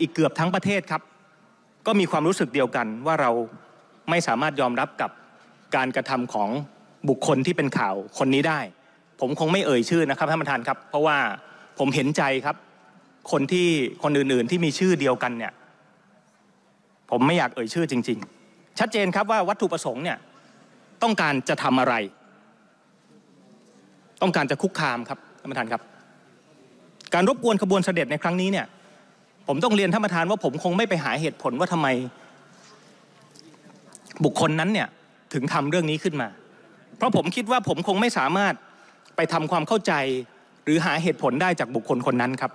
อีกเกือบทั้งประเทศครับ ก็มีความรู้สึกเดียวกันว่าเราไม่สามารถยอมรับกับการกระทำของบุคคลที่เป็นข่าวคนนี้ได้ ผมคงไม่เอ่ยชื่อนะครับท่านประธานครับเพราะว่าผมเห็นใจครับ คนที่คนอื่น ๆที่มีชื่อเดียวกันเนี่ยผมไม่อยากเอ่ยชื่อจริง ๆ ชัดเจนครับว่าวัตถุประสงค์เนี่ยต้องการจะทำอะไร ต้องการจะคุกคามครับท่านประธานครับ การรบกวนขบวนเสด็จในครั้งนี้เนี่ยผมต้องเรียนท่านประธานว่าผมคงไม่ไปหาเหตุผลว่าทำไมบุคคลนั้นเนี่ยถึงทำเรื่องนี้ขึ้นมา เพราะผมคิดว่าผมคงไม่สามารถไปทำความเข้าใจหรือหาเหตุผลได้จากบุคคลคนนั้นครับ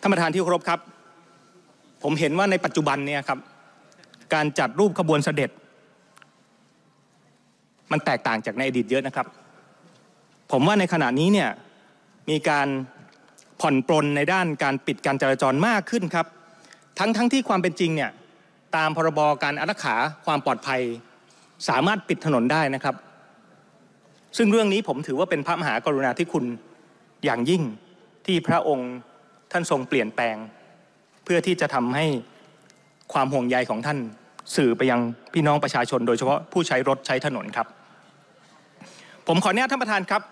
ท่านประธานที่เคารพครับ ผมเห็นว่าในปัจจุบันเนี่ยครับการจัดรูปขบวนเสด็จ มันแตกต่างจากในอดีตเยอะนะครับ ผมว่าในขณะนี้เนี่ยมีการผ่อนปลนในด้านการปิดการจราจรมากขึ้นครับ ทั้งทที่ความเป็นจริงเนี่ย ตามพรบการอารักขาความปลอดภัย สามารถปิดถนนได้นะครับ ซึ่งเรื่องนี้ผมถือว่าเป็นพระมหากรุณาธิคุณอย่างยิ่งที่พระองค์ท่านทรงเปลี่ยนแปลง เพื่อที่จะทำให้ความห่วงใยของท่านสื่อไปยังพี่น้องประชาชนโดยเฉพาะผู้ใช้รถใช้ถนนครับ ผมขออนุญาตท่านประธานครับ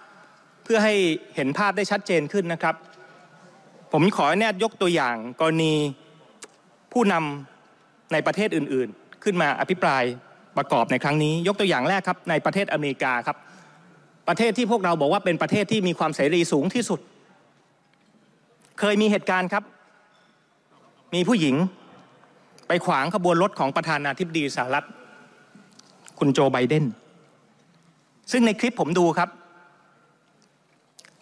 เพื่อให้เห็นภาพได้ชัดเจนขึ้นนะครับผมขอแนบยกตัวอย่างกรณีผู้นำในประเทศอื่นๆ ขึ้นมาอภิปรายประกอบในครั้งนี้ ยกตัวอย่างแรกครับ ในประเทศอเมริกาครับ ประเทศที่พวกเราบอกว่าเป็นประเทศที่มีความเสรีสูงที่สุด เคยมีเหตุการณ์ครับ มีผู้หญิงไปขวางขบวนรถของประธานาธิบดีสหรัฐคุณโจไบเดนซึ่งในคลิปผมดูครับ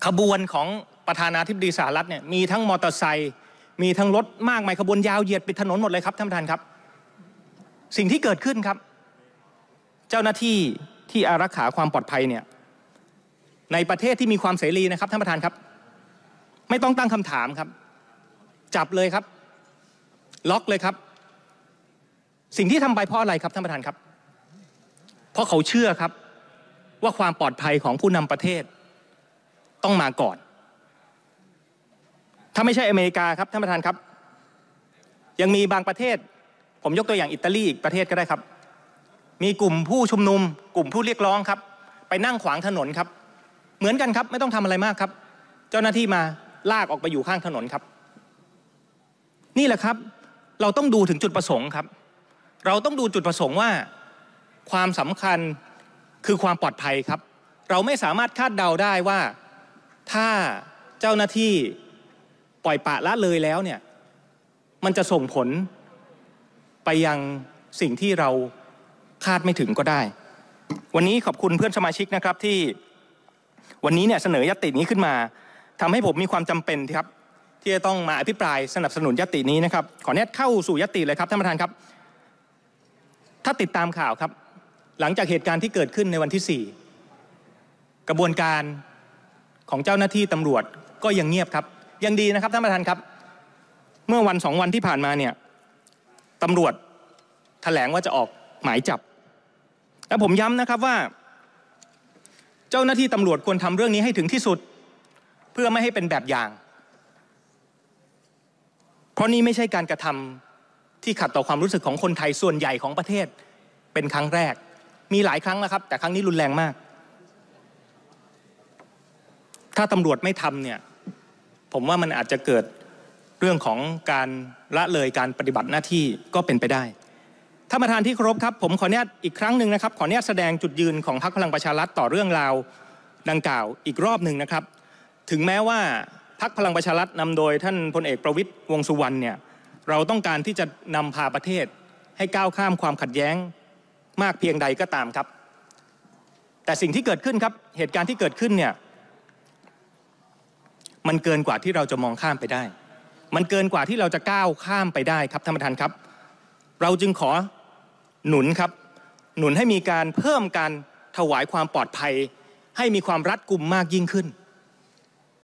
ขบวนของประธานาธิบดีสหรัฐเนี่ยมีทั้งมอเตอร์ไซค์มีทั้งรถมากมายขบวนยาวเหยียดปิดถนนหมดเลยครับท่านประธานครับสิ่งที่เกิดขึ้นครับ เจ้าหน้าที่ที่อารักขาความปลอดภัยเนี่ยในประเทศที่มีความเสรีนะครับท่านประธานครับไม่ต้องตั้งคำถามครับ จับเลยครับ ล็อกเลยครับ สิ่งที่ทำไปเพราะอะไรครับท่านประธานครับ เพราะเขาเชื่อครับว่าความปลอดภัยของผู้นำประเทศต้องมาก่อนถ้าไม่ใช่อเมริกาครับท่านประธานครับยังมีบางประเทศ ผมยกตัวอย่างอิตาลีอีกประเทศก็ได้ครับ มีกลุ่มผู้ชุมนุม กลุ่มผู้เรียกร้องครับ ไปนั่งขวางถนนครับ เหมือนกันครับไม่ต้องทำอะไรมากครับ เจ้าหน้าที่มาลากออกไปอยู่ข้างถนนครับ นี่แหละครับ เราต้องดูถึงจุดประสงค์ครับ เราต้องดูจุดประสงค์ว่า ความสำคัญคือความปลอดภัยครับ เราไม่สามารถคาดเดาได้ว่าถ้าเจ้าหน้าที่ปล่อยปะละเลยแล้วเนี่ยมันจะส่งผลไปยังสิ่งที่เราคาดไม่ถึงก็ได้ วันนี้ขอบคุณเพื่อนสมาชิกนะครับ ที่วันนี้เนี่ยเสนอยตินี้ขึ้นมา ทำให้ผมมีความจำเป็นครับ ที่จะต้องมาอภิปรายสนับสนุนยตินี้นะครับ ขอแนตเข้าสู่ยติเลยครับท่านประธานครับถ้าติดตามข่าวครับ หลังจากเหตุการณ์ที่เกิดขึ้นในวันที่4กระบวนการของเจ้าหน้าที่ตำรวจก็ยังเงียบครับยังดีนะครับท่านประธานครับเมื่อวันสองวันที่ผ่านมาเนี่ยตำรวจแถลงว่าจะออกหมายจับและผมย้ำนะครับว่าเจ้าหน้าที่ตำรวจควรทำเรื่องนี้ให้ถึงที่สุด เพื่อไม่ให้เป็นแบบอย่าง เพราะนี่ไม่ใช่การกระทำที่ขัดต่อความรู้สึกของคนไทยส่วนใหญ่ของประเทศ เป็นครั้งแรก มีหลายครั้งแล้วครับ แต่ครั้งนี้รุนแรงมาก ถ้าตำรวจไม่ทำเนี่ยผมว่ามันอาจจะเกิดเรื่องของการละเลยการปฏิบัติหน้าที่ก็เป็นไปได้ ท่านประธานที่เคารพครับ ผมขออนุญาตอีกครั้งหนึ่งนะครับ ขออนุญาตแสดงจุดยืนของพรรคพลังประชารัฐต่อเรื่องราว ดังกล่าวอีกรอบหนึ่งนะครับ ถึงแม้ว่าพรรคพลังประชารัฐนำโดยท่านพลเอกประวิตยวงสุวรรณเนี่ยเราต้องการที่จะนำพาประเทศให้ก้าวข้ามความขัดแย้งมากเพียงใดก็ตามครับ แต่สิ่งที่เกิดขึ้นครับเหตุการณ์ที่เกิดขึ้นเนี่ยมันเกินกว่าที่เราจะมองข้ามไปได้ มันเกินกว่าที่เราจะก้าวข้ามไปได้ครับท่านประธานครับ เราจึงขอหนุนครับ หนุนให้มีการเพิ่มการถวายความปลอดภัย ให้มีความรัดกุมมากยิ่งขึ้น